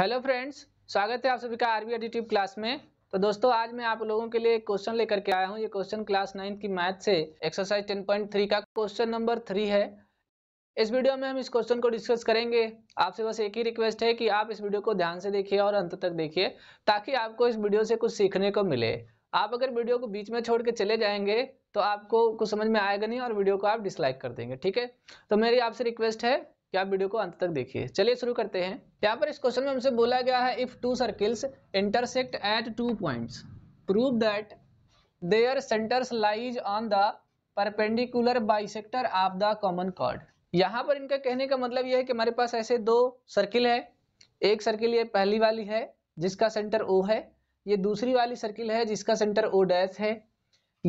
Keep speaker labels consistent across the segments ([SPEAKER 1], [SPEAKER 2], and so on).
[SPEAKER 1] hello friends स्वागत है आप सभी का आरबी एडिटिव क्लास में तो दोस्तों आज मैं आप लोगों के लिए एक क्वेश्चन लेकर के आया हूँ ये क्वेश्चन क्लास नाइन्थ की मैथ से एक्सरसाइज टेन पॉइंट थ्री का क्वेश्चन नंबर थ्री है इस वीडियो में हम इस क्वेश्चन को डिस्कस करेंगे आपसे बस एक ही रिक्वेस्ट है कि आप इस वीडियो को ध्यान से देखिए और अंत तक देखिए ताकि आपको इस वीडियो से कुछ सीखने को मिले आप अगर वीडियो को बीच में छोड़ के चले जाएंगे तो आपको कुछ समझ में आएगा नहीं और वीडियो को आप डिसलाइक कर देंगे ठीक है तो मेरी आपसे रिक्वेस्ट है कि आप वीडियो को अंत तक देखिए चलिए शुरू करते हैं यहाँ पर इस क्वेश्चन में हमसे बोला गया है if two circles intersect at two points prove that their centres lies on the perpendicular bisector of the common chord यहाँ पर इनका कहने का मतलब यह है कि हमारे पास ऐसे दो सर्किल है एक सर्किल ये पहली वाली है जिसका सेंटर ओ है ये दूसरी वाली सर्किल है जिसका सेंटर ओ डैश है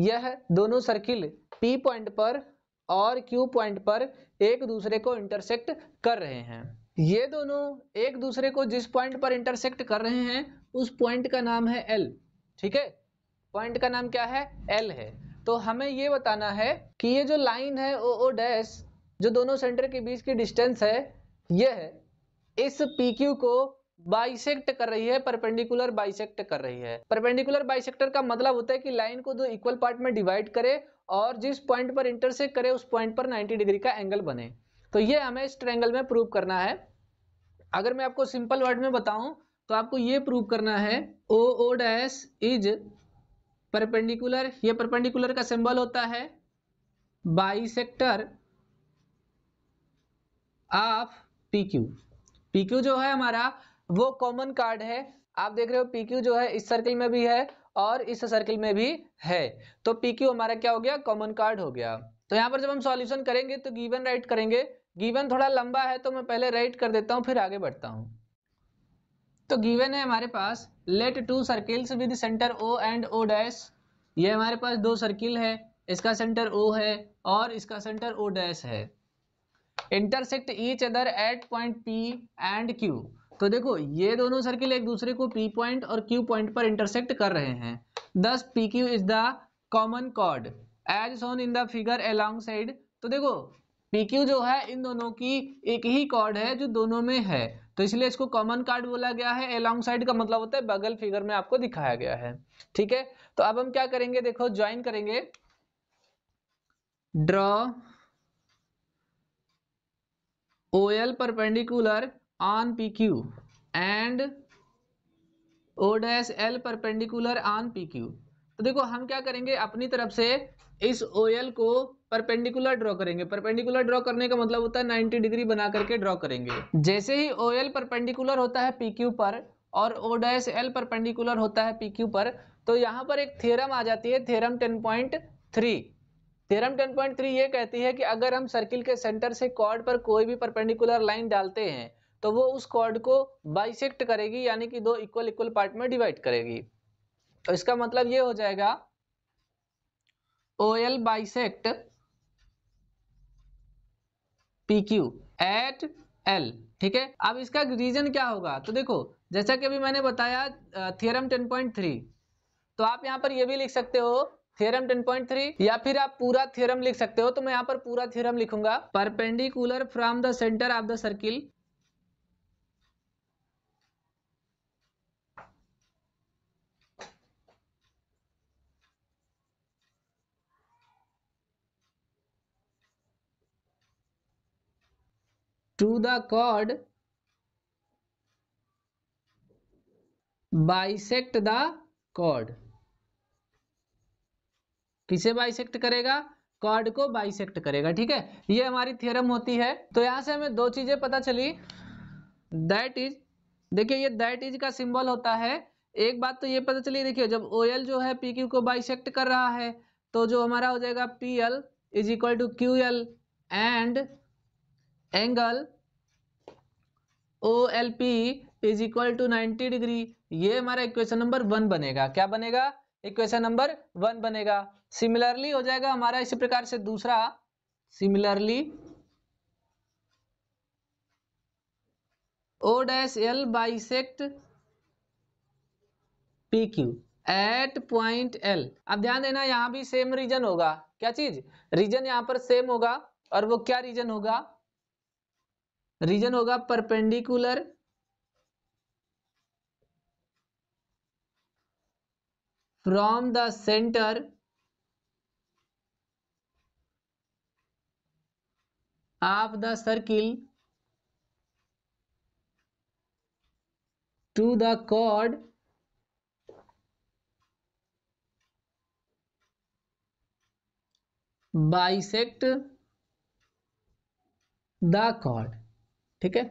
[SPEAKER 1] यह दोनों सर्किल पी पॉइंट पर और क्यू पॉइंट पर एक दूसरे को इंटरसेक्ट कर रहे हैं ये दोनों एक दूसरे को जिस पॉइंट पर इंटरसेक्ट कर रहे हैं उस पॉइंट का नाम है एल ठीक है पॉइंट का नाम क्या है एल है तो हमें ये बताना है कि ये जो लाइन है ओ ओ डैश जो दोनों सेंटर के बीच की डिस्टेंस है ये है इस पी क्यू को बाइसेक्ट कर रही है परपेंडिकुलर बाइसेक्ट कर रही है परपेंडिकुलर बाइसेक्टर का मतलब होता है कि लाइन को दो इक्वल पार्ट में डिवाइड करे और जिस पॉइंट पर इंटरसेक्ट करे उस पॉइंट पर 90 डिग्री का एंगल बने तो ये हमें इस ट्रैंगल में प्रूव करना है अगर मैं आपको सिंपल वर्ड में बताऊं तो आपको ये प्रूव करना है O O dash is perpendicular ये परपेंडिकुलर का सिंबल होता है bisector of P Q जो है हमारा वो कॉमन कार्ड है आप देख रहे हो क्यू जो है इस सर्कल में भी है और इस सर्किल में भी है तो पी क्यू हमारा क्या हो गया कॉमन कार्ड हो गया तो यहाँ पर जब हम सॉल्यूशन करेंगे तो गिवन राइट करेंगे गिवन थोड़ा लंबा है तो मैं पहले राइट कर देता हूँ फिर आगे बढ़ता हूँ तो गिवन है हमारे पास let two circles with centre O and O dash ये हमारे पास दो सर्किल है इसका सेंटर ओ है और इसका सेंटर ओ डैश है intersect each other at point P and Q तो देखो ये दोनों सर्किल एक दूसरे को पी पॉइंट और क्यू पॉइंट पर इंटरसेक्ट कर रहे हैं this P Q is the common chord as shown in the figure along side तो देखो पी क्यू जो है इन दोनों की एक ही कॉर्ड है जो दोनों में है तो इसलिए इसको कॉमन कार्ड बोला गया है अलॉन्ग साइड का मतलब होता है बगल फिगर में आपको दिखाया गया है ठीक है तो अब हम क्या करेंगे देखो ज्वाइन करेंगे draw OL perpendicular Q and O dash L perpendicular on P Q तो देखो हम क्या करेंगे अपनी तरफ से इस एल को परपेंडिकुलर ड्रॉ करेंगे परपेंडिकुलर ड्रॉ करने का मतलब होता है 90 डिग्री बना करके ड्रॉ करेंगे जैसे ही एल परपेंडिकुलर होता है पी क्यू पर और ओ डैश एल परपेंडिकुलर होता है पी क्यू पर तो यहाँ पर एक थेरम आ जाती है थेरम 10.3 थेरम थ्री ये कहती है कि अगर हम सर्किल के सेंटर से कॉर्ड पर कोई भी परपेंडिकुलर लाइन डालते हैं तो वो उस कॉर्ड को बाइसेक्ट करेगी यानी कि दो इक्वल इक्वल पार्ट में डिवाइड करेगी तो इसका मतलब ये हो जाएगा O L bisect P Q at L ठीक है अब इसका रीजन क्या होगा तो देखो जैसा कि अभी मैंने बताया थियरम 10.3 तो आप यहां पर यह भी लिख सकते हो थियरम 10.3 या फिर आप पूरा थियरम लिख सकते हो तो मैं यहां पर पूरा थियरम लिखूंगा perpendicular from the centre of the circle to the chord bisect the chord किसे बाइसेक्ट करेगा कॉर्ड को बाइसेक्ट करेगा ठीक है ये हमारी थियरम होती है तो यहां से हमें दो चीजें पता चली दैट इज देखिए ये दैट इज का सिंबल होता है एक बात तो ये पता चली देखिए जब ओ एल जो है पी क्यू को बाइसेक्ट कर रहा है तो जो हमारा हो जाएगा P L is equal to Q L and angle O L P is equal to ninety degree ये हमारा इक्वेशन नंबर वन बनेगा क्या बनेगा इक्वेशन नंबर वन बनेगा सिमिलरली हो जाएगा हमारा इसी प्रकार से दूसरा similarly O dash L bisect P Q at point L अब ध्यान देना यहां भी सेम रीजन होगा क्या चीज रीजन यहां पर सेम होगा और वो क्या रीजन होगा रीजन होगा perpendicular from the centre of the circle to the chord bisect the chord ठीक है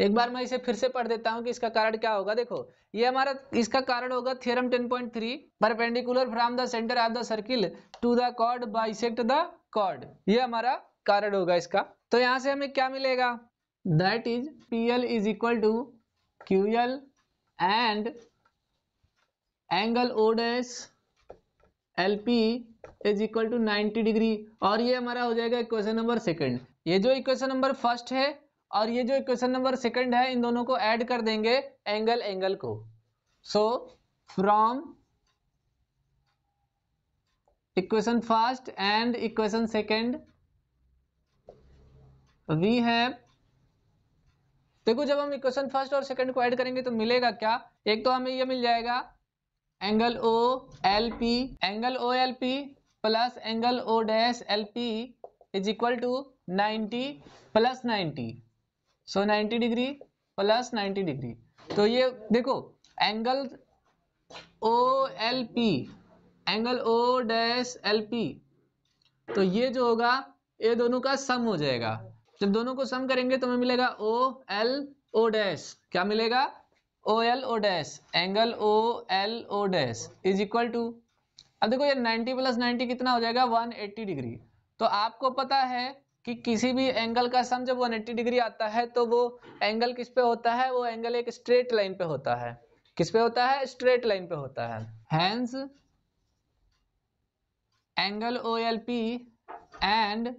[SPEAKER 1] एक बार मैं इसे फिर से पढ़ देता हूं कि इसका कारण क्या होगा देखो ये हमारा इसका कारण होगा theorem 10.3 perpendicular from the centre of the circle to the chord bisect the chord ये हमारा कारण होगा इसका तो यहां से हमें क्या मिलेगा that is P L is equal to Q L and angle O dash L P is equal to ninety degree और ये हमारा हो जाएगा इक्वेशन नंबर सेकेंड ये जो इक्वेशन नंबर फर्स्ट है और ये जो इक्वेशन नंबर सेकंड है इन दोनों को ऐड कर देंगे एंगल एंगल को so from equation first and equation second we है देखो जब हम इक्वेशन फर्स्ट और सेकेंड को ऐड करेंगे तो मिलेगा क्या एक तो हमें ये मिल जाएगा angle O L P angle O L P plus angle O dash L P is equal to ninety plus ninety so ninety degree plus ninety degree तो ये देखो angle O L P angle O dash L P तो ये जो होगा ये दोनों का सम हो जाएगा जब दोनों को सम करेंगे तो हमें मिलेगा ओ एल ओ डैश क्या मिलेगा O L O dash angle O L O dash is equal to अब देखो ये 90 प्लस 90 कितना हो जाएगा 180 डिग्री तो आपको पता है कि किसी भी एंगल का सम जब 180 डिग्री आता है तो वो एंगल किस पे होता है वो एंगल एक स्ट्रेट लाइन पे होता है किस पे होता है स्ट्रेट लाइन पे होता है hence angle O L P and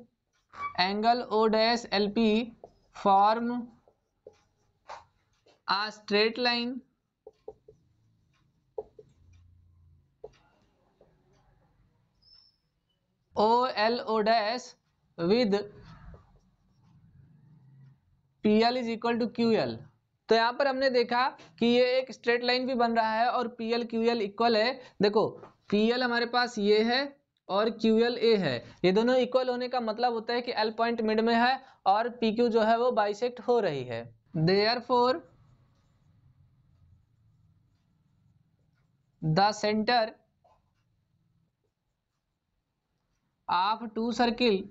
[SPEAKER 1] angle O dash L P form a straight line O L O dash with P L is equal to Q L तो यहाँ पर हमने देखा कि ये एक स्ट्रेट लाइन भी बन रहा है और P L Q L equal है देखो पी एल हमारे पास ये है और क्यू एल ए है ये दोनों इक्वल होने का मतलब होता है कि एल पॉइंट मिड में है और पी क्यू जो है वो बाइसेक्ट हो रही है therefore the centre of two circle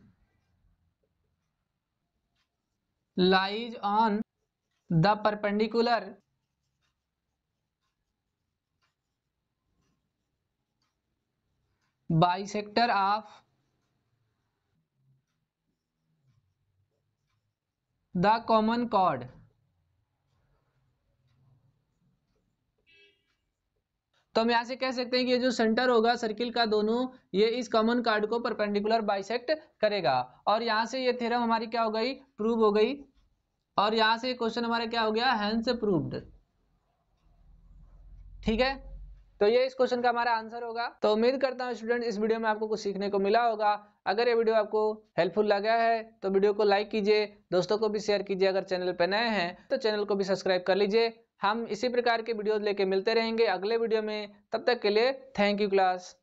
[SPEAKER 1] lies on the perpendicular bisector of the common chord तो हम यहाँ से कह सकते हैं कि ये जो सेंटर होगा सर्किल का दोनों ये इस कॉमन कार्ड को परपेंडिकुलर बाइसेक्ट करेगा और यहाँ से ये थ्योरम हमारी क्या हो गई प्रूव हो गई और यहाँ से क्वेश्चन हमारा क्या हो गया हैंस प्रूव्ड ठीक है तो ये इस क्वेश्चन का हमारा आंसर होगा तो उम्मीद करता हूँ स्टूडेंट इस वीडियो में आपको कुछ सीखने को मिला होगा अगर ये वीडियो आपको हेल्पफुल लगा है तो वीडियो को लाइक कीजिए दोस्तों को भी शेयर कीजिए अगर चैनल पर नए हैं तो चैनल को भी सब्सक्राइब कर लीजिए हम इसी प्रकार के वीडियोज़ लेके मिलते रहेंगे अगले वीडियो में तब तक के लिए थैंक यू क्लास